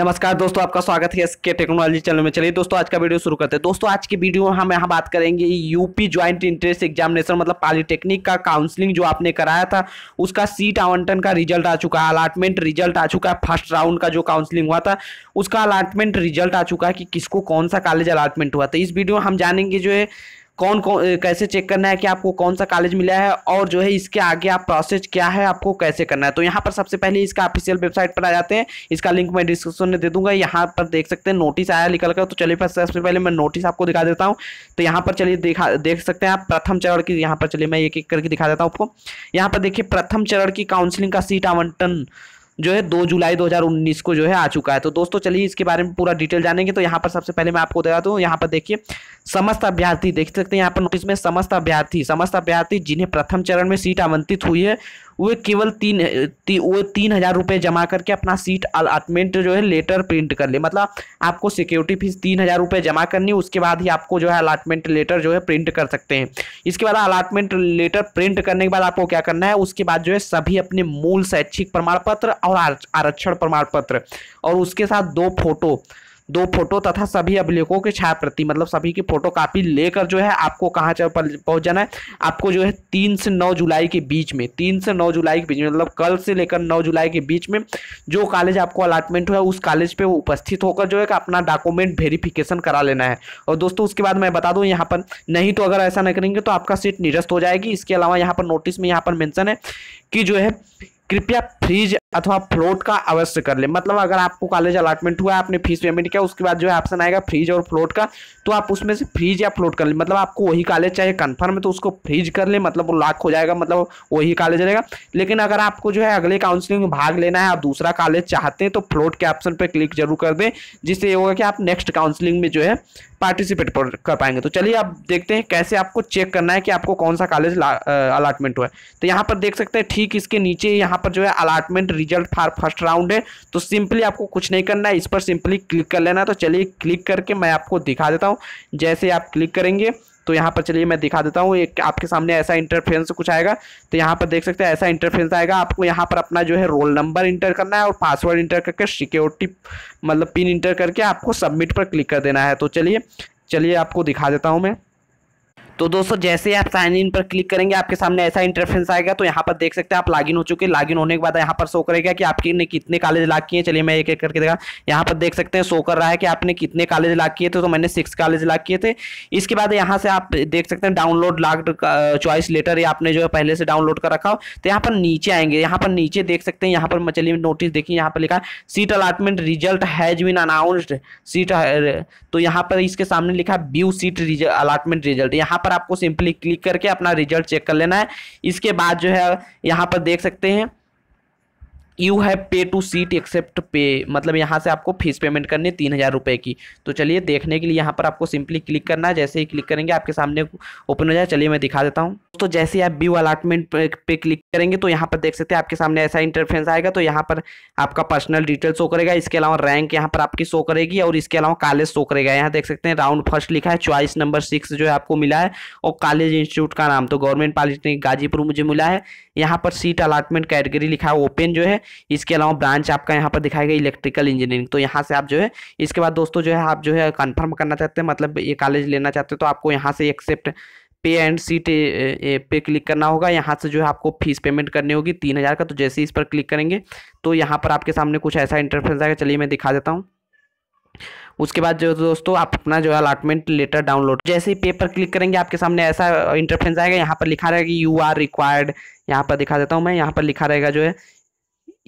नमस्कार दोस्तों आपका स्वागत है एसके टेक्नोलॉजी चैनल में चलिए दोस्तों आज का वीडियो शुरू करते हैं दोस्तों आज की वीडियो में हम यहाँ बात करेंगे यूपी ज्वाइंट इंट्रेंस एग्जामिनेशन मतलब पॉलिटेक्निक का काउंसलिंग जो आपने कराया था उसका सीट आवंटन का रिजल्ट आ चुका है अलाटमेंट रिजल्ट आ चुका है फर्स्ट राउंड का जो काउंसलिंग हुआ था उसका अलाटमेंट रिजल्ट आ चुका है कि किसको कौन सा कॉलेज अलाटमेंट हुआ था इस वीडियो में हम जानेंगे जो है कौन कौन कैसे चेक करना है कि आपको कौन सा कॉलेज मिला है और जो है इसके आगे आप प्रोसेस क्या है आपको कैसे करना है तो यहाँ पर सबसे पहले इसका ऑफिशियल वेबसाइट पर आ जाते हैं इसका लिंक मैं डिस्क्रिप्शन में दे दूंगा यहाँ पर देख सकते हैं नोटिस आया निकल कर तो चलिए फिर सबसे पहले मैं नोटिस आपको दिखा देता हूँ तो यहाँ पर चलिए देखा देख सकते हैं आप प्रथम चरण की यहाँ पर चलिए मैं एक एक करके दिखा देता हूँ आपको यहाँ पर देखिए प्रथम चरण की काउंसिलिंग का सीट आवंटन जो है दो जुलाई 2019 को जो है आ चुका है तो दोस्तों चलिए इसके बारे में पूरा डिटेल जानेंगे तो यहाँ पर सबसे पहले मैं आपको बताता हूँ यहाँ पर देखिए समस्त अभ्यर्थी देख सकते हैं यहाँ पर नोटिस में समस्त अभ्यर्थी समस्त अभ्यर्थी जिन्हें प्रथम चरण में सीट आवंटित हुई है वे केवल तीन ती, वो तीन हज़ार रुपये जमा करके अपना सीट अलाटमेंट जो है लेटर प्रिंट कर ले मतलब आपको सिक्योरिटी फीस तीन हज़ार रुपये जमा करनी उसके बाद ही आपको जो है अलाटमेंट लेटर जो है प्रिंट कर सकते हैं इसके बाद अलाटमेंट लेटर प्रिंट करने के बाद आपको क्या करना है उसके बाद जो है सभी अपने मूल शैक्षिक प्रमाण पत्र और आरक्षण प्रमाण पत्र और उसके साथ दो फोटो दो फोटो तथा सभी अभिलेखों के छाया प्रति मतलब सभी की फोटो कापी लेकर जो है आपको कहाँ पहुँच जाना है आपको जो है तीन से नौ जुलाई के बीच में तीन से नौ जुलाई के बीच में मतलब कल से लेकर नौ जुलाई के बीच में जो कॉलेज आपको अलाटमेंट हुआ उस कॉलेज पर उपस्थित होकर जो है अपना डॉक्यूमेंट वेरिफिकेशन करा लेना है और दोस्तों उसके बाद मैं बता दूँ यहाँ पर नहीं तो अगर ऐसा नहीं करेंगे तो आपका सीट निरस्त हो जाएगी इसके अलावा यहाँ पर नोटिस में यहाँ पर मैंशन है कि जो है कृपया फ्रीज अथवा फ्लोट का अवश्य कर ले मतलब अगर आपको कॉलेज अलॉटमेंट हुआ है आपने फीस पेमेंट किया उसके बाद जो है ऑप्शन आएगा फ्रीज और फ्लोट का तो आप उसमें से फ्रीज या फ्लोट कर ले मतलब आपको वही कॉलेज चाहिए कन्फर्म है तो उसको फ्रीज कर ले मतलब वो लाख हो जाएगा मतलब वही कॉलेज रहेगा लेकिन अगर आपको जो है अगले काउंसिलिंग में भाग लेना है आप दूसरा कॉलेज चाहते हैं तो फ्लोट के ऑप्शन पर क्लिक जरूर कर दें जिससे ये होगा कि आप नेक्स्ट काउंसिलिंग में जो है पार्टिसिपेट कर पाएंगे तो चलिए आप देखते हैं कैसे आपको चेक करना है कि आपको कौन सा कॉलेज अलाटमेंट हुआ है तो यहाँ पर देख सकते हैं ठीक इसके नीचे यहाँ पर जो है allotment result for first round है तो सिंपली आपको कुछ नहीं करना है इस पर सिंपली क्लिक कर लेना तो चलिए क्लिक करके मैं आपको दिखा देता हूँ जैसे आप क्लिक करेंगे तो यहाँ पर चलिए मैं दिखा देता हूँ एक आपके सामने ऐसा इंटरफेरेंस कुछ आएगा तो यहाँ पर देख सकते हैं ऐसा इंटरफेरेंस आएगा आपको यहाँ पर अपना जो है रोल नंबर इंटर करना है और पासवर्ड इंटर करके सिक्योरिटी मतलब पिन इंटर करके आपको सबमिट पर क्लिक कर देना है तो चलिए चलिए आपको दिखा देता हूँ मैं तो दोस्तों जैसे आप साइन इन पर क्लिक करेंगे आपके सामने ऐसा इंटरफेंस आएगा तो यहाँ पर देख सकते हैं आप लॉगिन हो चुके हैं लॉगिन होने के बाद यहाँ पर शो करेगा कि आपके ने कितने कॉलेज लाग किए चलिए मैं एक एक करके देखा यहाँ पर देख सकते हैं शो कर रहा है कि आपने कितने कॉलेज लाग किए थे तो मैंने सिक्स कॉलेज लाग किए थे इसके बाद यहाँ से आप देख सकते हैं डाउनलोड लाग चॉइस लेटर या आपने जो है पहले से डाउनलोड कर रखा हो तो यहाँ पर नीचे आएंगे यहाँ पर नीचे देख सकते हैं यहाँ पर चलिए नोटिस देखिए यहाँ पर लिखा seat allotment result has been announced seat तो यहाँ पर इसके सामने लिखा व्यू सीट अलाटमेंट रिजल्ट यहाँ पर पर आपको सिंपली क्लिक करके अपना रिजल्ट चेक कर लेना है इसके बाद जो है यहाँ पर देख सकते हैं you have pay to seat accept pay मतलब यहाँ से आपको फीस पेमेंट करनी है तीन हज़ार रुपये की तो चलिए देखने के लिए यहाँ पर आपको सिंपली क्लिक करना है जैसे ही क्लिक करेंगे आपके सामने ओपन हो जाए चलिए मैं दिखा देता हूँ तो जैसे ही आप व्यू अलाटमेंट पे क्लिक करेंगे तो यहाँ पर देख सकते हैं आपके सामने ऐसा इंटरफेंस आएगा तो यहाँ पर आपका पर्सनल डिटेल शो करेगा इसके अलावा रैंक यहाँ पर आपकी शो करेगी और इसके अलावा कॉलेज शो करेगा यहाँ देख सकते हैं राउंड फर्स्ट लिखा है चॉइस नंबर सिक्स जो है आपको मिला है और कॉलेज इंस्टीट्यूट का नाम तो गवर्नमेंट पॉलिटेक्निक गाजीपुर मुझे मिला है यहाँ पर सीट अलाटमेंट कैटेगरी लिखा है ओपन जो है इसके अलावा ब्रांच आपका यहाँ पर दिखाएगा इलेक्ट्रिकल इंजीनियरिंग तो यहाँ से आप जो है इसके बाद दोस्तों जो है आप जो है कन्फर्म करना चाहते हैं मतलब ये कॉलेज लेना चाहते हैं तो आपको यहाँ से एक्सेप्ट पे एंड सीट पे क्लिक करना होगा यहाँ से जो है आपको फीस पेमेंट करनी होगी तीन हज़ार का तो जैसे ही इस पर क्लिक करेंगे तो यहाँ पर आपके सामने कुछ ऐसा इंटरफेस आएगा चलिए मैं दिखा देता हूँ उसके बाद जो दोस्तों आप अपना जो है अलाटमेंट लेटर डाउनलोड जैसे ही पे पर क्लिक करेंगे आपके सामने ऐसा इंटरफेंस आएगा यहाँ पर लिखा रहेगा कि यू आर रिक्वायर्ड यहाँ पर दिखा देता हूँ मैं यहाँ पर लिखा रहेगा जो है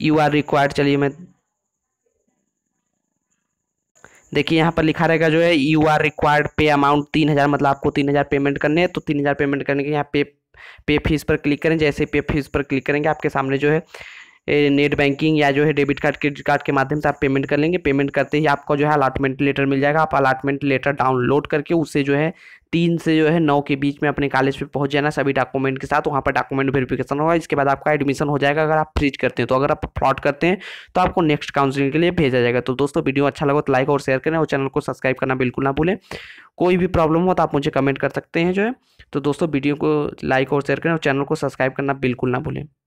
यू आर रिक्वायर्ड चलिए मैं देखिए यहाँ पर लिखा रहेगा जो है you are required pay amount तीन हज़ार मतलब आपको तीन हज़ार पेमेंट करने हैं तो तीन हज़ार पेमेंट करने के यहाँ पे पे फीस पर क्लिक करें जैसे पे फीस पर क्लिक करेंगे आपके सामने जो है नेट बैंकिंग या जो है डेबिट कार्ड क्रेडिट कार्ड के माध्यम से आप पेमेंट कर लेंगे पेमेंट करते ही आपको जो है अलाटमेंट लेटर मिल जाएगा आप अलाटमेंट लेटर डाउनलोड करके उससे जो है तीन से जो है नौ के बीच में अपने कॉलेज पे पहुंच जाना सभी डॉक्यूमेंट के साथ वहाँ पर डॉक्यूमेंट वेरिफिकेशन होगा इसके बाद आपका एडमिशन हो जाएगा अगर आप फ्रीज करते हैं तो अगर आप फ्रॉड करते हैं तो आपको नेक्स्ट काउंसलिंग के लिए भेजा जाएगा तो दोस्तों वीडियो अच्छा लगा तो लाइक और शेयर करें और चैनल को सब्सक्राइब करना बिल्कुल ना भूलें कोई भी प्रॉब्लम हो तो आप मुझे कमेंट कर सकते हैं जो है तो दोस्तों वीडियो को लाइक और शेयर करें और चैनल को सब्सक्राइब करना बिल्कुल ना भूलें